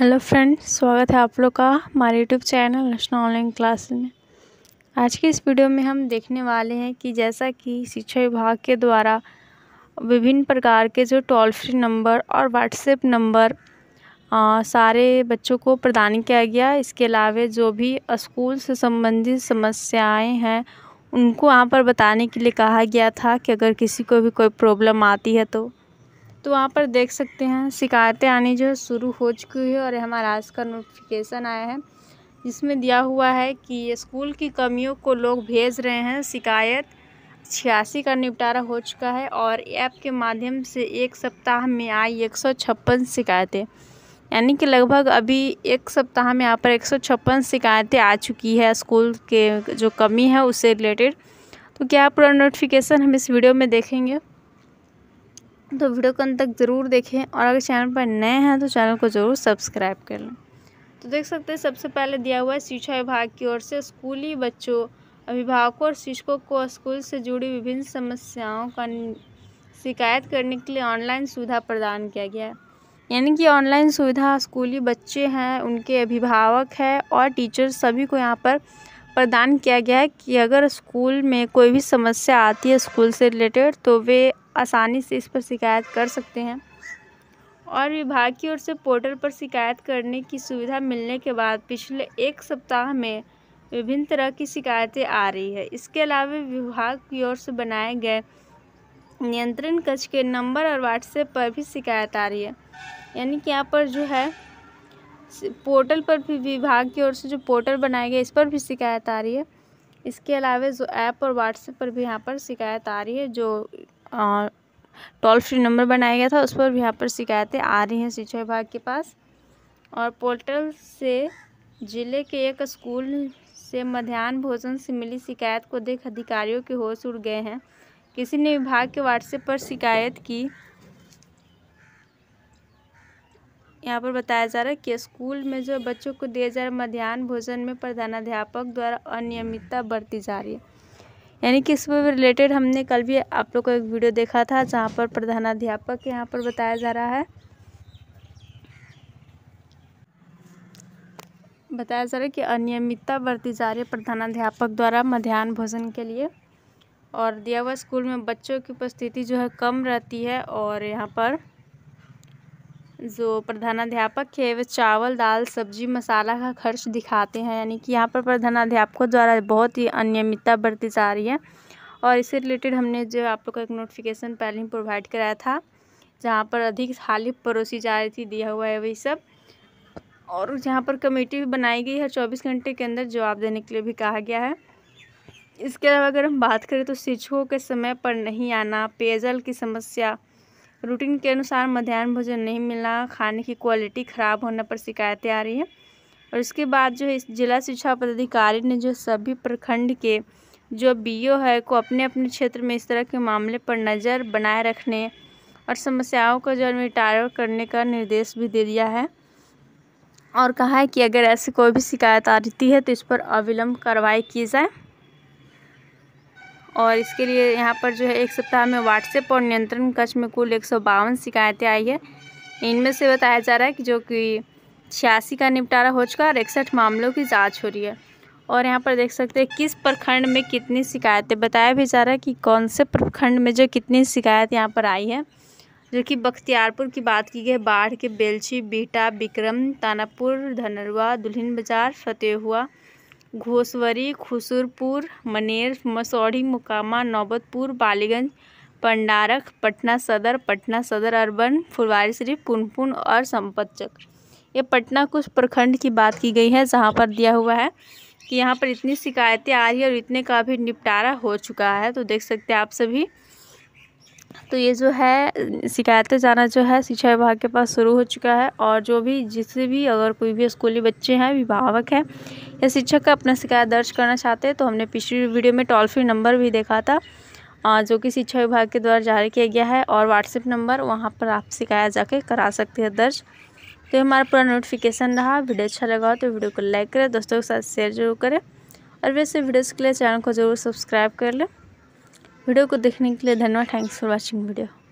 hello friends स्वागत है आप लोग का हमारे YouTube channel national online class में आज के इस वीडियो में हम देखने वाले हैं कि जैसा कि शिक्षा विभाग के द्वारा विभिन्न प्रकार के जो टोल फ्री नंबर और व्हाट्सएप नंबर सारे बच्चों को प्रदान किया गया इसके अलावा जो भी स्कूल से संबंधित समस्याएं हैं उनको यहाँ पर बताने के लिए कहा गया था कि अगर किसी को भी कोई प्रॉब्लम आती है तो तो वहाँ पर देख सकते हैं शिकायतें आनी जो है शुरू हो चुकी है और हमारा आज का नोटिफिकेशन आया है जिसमें दिया हुआ है कि स्कूल की कमियों को लोग भेज रहे हैं शिकायत छियासी का निपटारा हो चुका है और ऐप के माध्यम से एक सप्ताह में आई एक सौ छप्पन शिकायतें यानी कि लगभग अभी एक सप्ताह में यहाँ पर एक सौ छप्पन शिकायतें आ चुकी है स्कूल के जो कमी है उससे रिलेटेड तो क्या पूरा नोटिफिकेशन हम इस वीडियो में देखेंगे तो वीडियो को अंत तक ज़रूर देखें और अगर चैनल पर नए हैं तो चैनल को ज़रूर सब्सक्राइब कर लें तो देख सकते हैं सबसे पहले दिया हुआ है शिक्षा विभाग की ओर से स्कूली बच्चों अभिभावकों और शिक्षकों को स्कूल से जुड़ी विभिन्न समस्याओं का शिकायत करने के लिए ऑनलाइन सुविधा प्रदान किया गया है यानी कि ऑनलाइन सुविधा स्कूली बच्चे हैं उनके अभिभावक हैं और टीचर सभी को यहाँ पर प्रदान किया गया है कि अगर स्कूल में कोई भी समस्या आती है स्कूल से रिलेटेड तो वे आसानी से इस पर शिकायत कर सकते हैं और विभाग की ओर से पोर्टल पर शिकायत करने की सुविधा मिलने के बाद पिछले एक सप्ताह में विभिन्न तरह की शिकायतें आ रही है इसके अलावा विभाग की ओर से बनाए गए नियंत्रण कक्ष के नंबर और व्हाट्सएप पर भी शिकायत आ रही है यानी कि यहाँ पर जो है पोर्टल पर भी विभाग की ओर से जो पोर्टल बनाया गया इस पर भी शिकायत आ रही है इसके अलावा जो ऐप और व्हाट्सएप पर भी यहाँ पर शिकायत आ रही है जो टोल फ्री नंबर बनाया गया था उस पर भी यहाँ पर शिकायतें आ रही हैं शिक्षा विभाग के पास और पोर्टल से जिले के एक स्कूल से मध्यान्ह भोजन से मिली शिकायत को देख अधिकारियों के होश उड़ गए हैं किसी ने विभाग के व्हाट्सएप पर शिकायत की यहाँ पर बताया जा रहा है कि स्कूल में जो बच्चों को दिया जा रहा मध्यान्ह भोजन में प्रधानाध्यापक द्वारा अनियमितता बरती जा रही है यानी कि इसमें रिलेटेड हमने कल भी आप लोग को एक वीडियो देखा था जहाँ पर प्रधानाध्यापक यहाँ पर बताया जा रहा है बताया जा रहा है कि अनियमितता बरती जा रही है प्रधानाध्यापक द्वारा मध्यान्ह भोजन के लिए और दिया हुआ स्कूल में बच्चों की उपस्थिति जो है कम रहती है और यहाँ पर जो प्रधानाध्यापक है वे चावल दाल सब्जी मसाला का खर्च दिखाते हैं यानी कि यहाँ पर प्रधानाध्यापकों द्वारा बहुत ही अनियमितता बरती जा रही है और इससे रिलेटेड हमने जो आप लोग को एक नोटिफिकेशन पहले ही प्रोवाइड कराया था जहाँ पर अधिक थाली परोसी जा रही थी दिया हुआ है वही सब और जहाँ पर कमेटी भी बनाई गई है चौबीस घंटे के अंदर जवाब देने के लिए भी कहा गया है इसके अलावा अगर हम बात करें तो शिक्षकों के समय पर नहीं आना पेयजल की समस्या रूटीन के अनुसार मध्यान्ह भोजन नहीं मिलना खाने की क्वालिटी ख़राब होने पर शिकायतें आ रही हैं और इसके बाद जो है जिला शिक्षा पदाधिकारी ने जो सभी प्रखंड के जो बीओ है को अपने अपने क्षेत्र में इस तरह के मामले पर नज़र बनाए रखने और समस्याओं का जो निपटारा करने का निर्देश भी दे दिया है और कहा है कि अगर ऐसी कोई भी शिकायत आ रही है तो इस पर अविलंब कार्रवाई की जाए और इसके लिए यहाँ पर जो है एक सप्ताह में व्हाट्सएप और नियंत्रण कक्ष में कुल एक शिकायतें आई है इनमें से बताया जा रहा है कि जो कि छियासी का निपटारा हो चुका है और इकसठ मामलों की जाँच हो रही है और यहाँ पर देख सकते हैं किस प्रखंड में कितनी शिकायतें बताया भी जा रहा है कि कौन से प्रखंड में जो कितनी शिकायत यहाँ पर आई है जो कि बख्तियारपुर की बात की गई बाढ़ के बेलछी बीटा बिक्रम तानापुर धनरवा दुल्हिन बाजार फतेहुआ घोसवरी खुसुरपुर मनेर मसौढ़ी मुकामा नौबतपुर बालीगंज पंडारक पटना सदर पटना सदर अरबन फुलवारी शरीफ पुनपुन और संपत चक्र ये पटना कुछ प्रखंड की बात की गई है जहाँ पर दिया हुआ है कि यहाँ पर इतनी शिकायतें आ रही है और इतने का भी निपटारा हो चुका है तो देख सकते हैं आप सभी तो ये जो है शिकायतें जाना जो है शिक्षा विभाग के पास शुरू हो चुका है और जो भी जिससे भी अगर कोई भी स्कूली बच्चे हैं अभिभावक हैं या शिक्षक का अपना शिकायत दर्ज करना चाहते हैं तो हमने पिछली वीडियो में टोल फ्री नंबर भी देखा था जो कि शिक्षा विभाग के द्वारा जारी किया गया है और व्हाट्सएप नंबर वहाँ पर आप शिकायत जाके करा सकते हैं दर्ज तो ये हमारा पूरा नोटिफिकेशन रहा वीडियो अच्छा लगा हो तो वीडियो को लाइक करें दोस्तों के साथ शेयर जरूर करें और वैसे वीडियोज़ के लिए चैनल को जरूर सब्सक्राइब कर लें वीडियो को देखने के लिए धन्यवाद थैंक्स फॉर वॉचिंग वीडियो